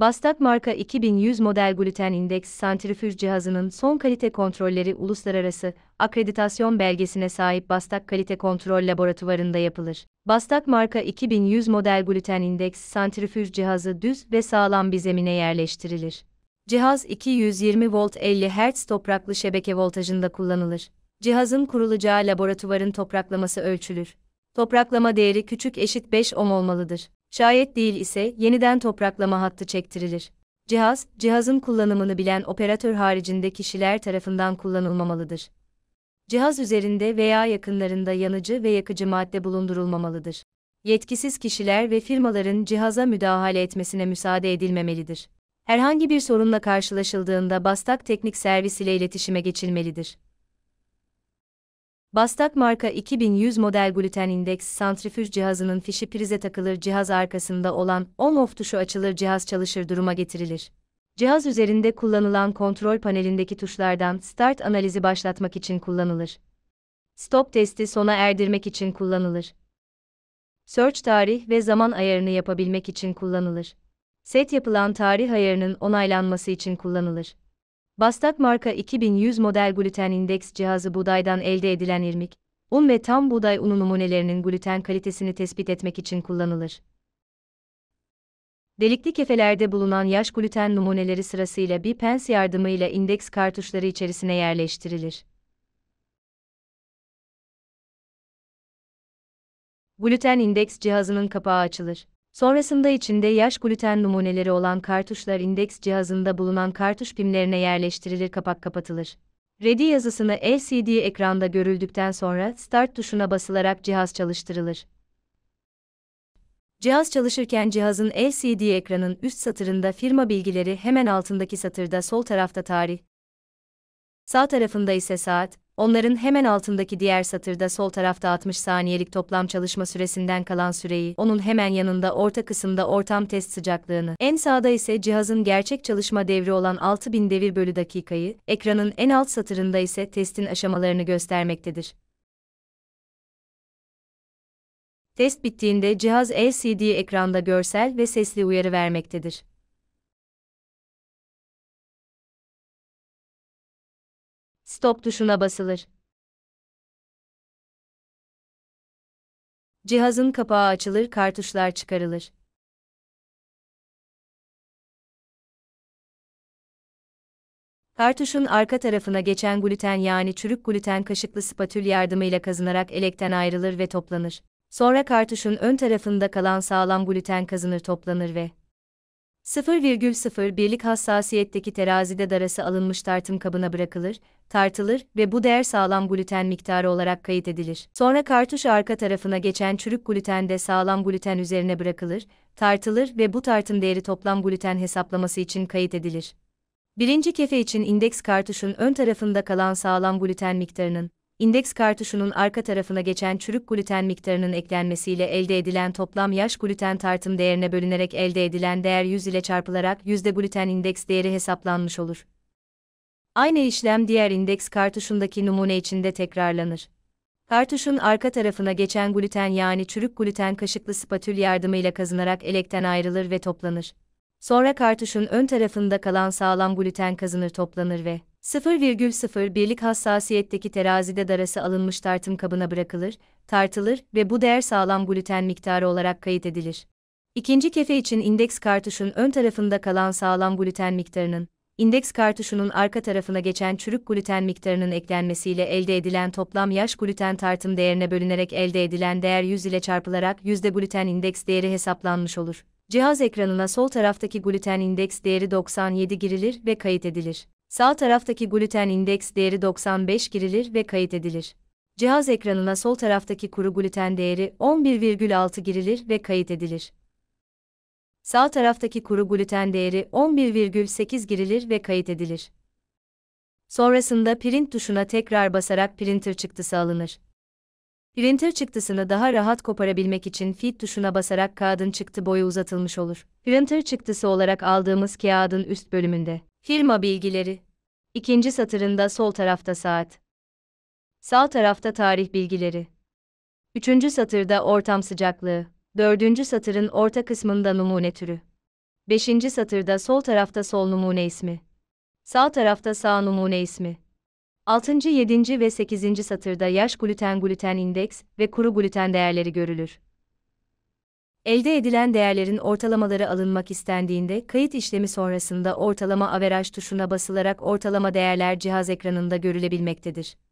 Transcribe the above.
Bastak marka 2100 model gluten indeks santrifüj cihazının son kalite kontrolleri uluslararası akreditasyon belgesine sahip Bastak Kalite Kontrol Laboratuvarında yapılır. Bastak marka 2100 model gluten indeks santrifüj cihazı düz ve sağlam bir zemine yerleştirilir. Cihaz 220 volt 50 Hz topraklı şebeke voltajında kullanılır. Cihazın kurulacağı laboratuvarın topraklaması ölçülür. Topraklama değeri küçük eşit 5 ohm olmalıdır. Şayet değil ise yeniden topraklama hattı çektirilir. Cihaz, cihazın kullanımını bilen operatör haricinde kişiler tarafından kullanılmamalıdır. Cihaz üzerinde veya yakınlarında yanıcı ve yakıcı madde bulundurulmamalıdır. Yetkisiz kişiler ve firmaların cihaza müdahale etmesine müsaade edilmemelidir. Herhangi bir sorunla karşılaşıldığında Bastak Teknik Servis ile iletişime geçilmelidir. Bastak marka 2100 model gluten index santrifüj cihazının fişi prize takılır cihaz arkasında olan on-off tuşu açılır cihaz çalışır duruma getirilir. Cihaz üzerinde kullanılan kontrol panelindeki tuşlardan start analizi başlatmak için kullanılır. Stop testi sona erdirmek için kullanılır. Search tarih ve zaman ayarını yapabilmek için kullanılır. Set yapılan tarih ayarının onaylanması için kullanılır. Bastak marka 2100 model gluten indeks cihazı buğdaydan elde edilen irmik, un ve tam buğday unu numunelerinin gluten kalitesini tespit etmek için kullanılır. Delikli kefelerde bulunan yaş gluten numuneleri sırasıyla bir pens yardımıyla indeks kartuşları içerisine yerleştirilir. Gluten indeks cihazının kapağı açılır. Sonrasında içinde yaş gluten numuneleri olan kartuşlar indeks cihazında bulunan kartuş pimlerine yerleştirilir kapak kapatılır. Ready yazısını LCD ekranda görüldükten sonra Start tuşuna basılarak cihaz çalıştırılır. Cihaz çalışırken cihazın LCD ekranın üst satırında firma bilgileri hemen altındaki satırda sol tarafta tarih, sağ tarafında ise saat, Onların hemen altındaki diğer satırda sol tarafta 60 saniyelik toplam çalışma süresinden kalan süreyi, onun hemen yanında orta kısımda ortam test sıcaklığını, en sağda ise cihazın gerçek çalışma devri olan 6000 devir bölü dakikayı, ekranın en alt satırında ise testin aşamalarını göstermektedir. Test bittiğinde cihaz LCD ekranda görsel ve sesli uyarı vermektedir. Stop tuşuna basılır. Cihazın kapağı açılır, kartuşlar çıkarılır. Kartuşun arka tarafına geçen gluten yani çürük gluten kaşıklı spatül yardımıyla kazınarak elekten ayrılır ve toplanır. Sonra kartuşun ön tarafında kalan sağlam gluten kazınır toplanır ve 0,0 birlik hassasiyetteki terazide darası alınmış tartım kabına bırakılır, tartılır ve bu değer sağlam gluten miktarı olarak kayıt edilir. Sonra kartuş arka tarafına geçen çürük gluten de sağlam gluten üzerine bırakılır, tartılır ve bu tartım değeri toplam gluten hesaplaması için kayıt edilir. Birinci kefe için indeks kartuşun ön tarafında kalan sağlam gluten miktarının indeks kartuşunun arka tarafına geçen çürük gluten miktarının eklenmesiyle elde edilen toplam yaş gluten tartım değerine bölünerek elde edilen değer 100 ile çarpılarak yüzde gluten indeks değeri hesaplanmış olur. Aynı işlem diğer indeks kartuşundaki numune içinde tekrarlanır. Kartuşun arka tarafına geçen gluten yani çürük gluten kaşıklı spatül yardımıyla kazınarak elekten ayrılır ve toplanır. Sonra kartuşun ön tarafında kalan sağlam gluten kazınır toplanır ve 0,01'lik hassasiyetteki terazide darası alınmış tartım kabına bırakılır, tartılır ve bu değer sağlam gluten miktarı olarak kayıt edilir. İkinci kefe için indeks kartuşun ön tarafında kalan sağlam gluten miktarının, indeks kartuşunun arka tarafına geçen çürük gluten miktarının eklenmesiyle elde edilen toplam yaş gluten tartım değerine bölünerek elde edilen değer 100 ile çarpılarak yüzde gluten indeks değeri hesaplanmış olur. Cihaz ekranına sol taraftaki gluten indeks değeri 97 girilir ve kayıt edilir. Sağ taraftaki gluten indeks değeri 95 girilir ve kayıt edilir. Cihaz ekranına sol taraftaki kuru gluten değeri 11,6 girilir ve kayıt edilir. Sağ taraftaki kuru gluten değeri 11,8 girilir ve kayıt edilir. Sonrasında print tuşuna tekrar basarak printer çıktısı alınır. Printer çıktısını daha rahat koparabilmek için fit tuşuna basarak kağıdın çıktı boyu uzatılmış olur. Printer çıktısı olarak aldığımız kağıdın üst bölümünde Firma bilgileri. İkinci satırında sol tarafta saat. Sağ tarafta tarih bilgileri. Üçüncü satırda ortam sıcaklığı. Dördüncü satırın orta kısmında numune türü. Beşinci satırda sol tarafta sol numune ismi. Sağ tarafta sağ numune ismi. 6. 7. ve 8. satırda yaş gluten gluten indeks ve kuru gluten değerleri görülür. Elde edilen değerlerin ortalamaları alınmak istendiğinde kayıt işlemi sonrasında ortalama averaj tuşuna basılarak ortalama değerler cihaz ekranında görülebilmektedir.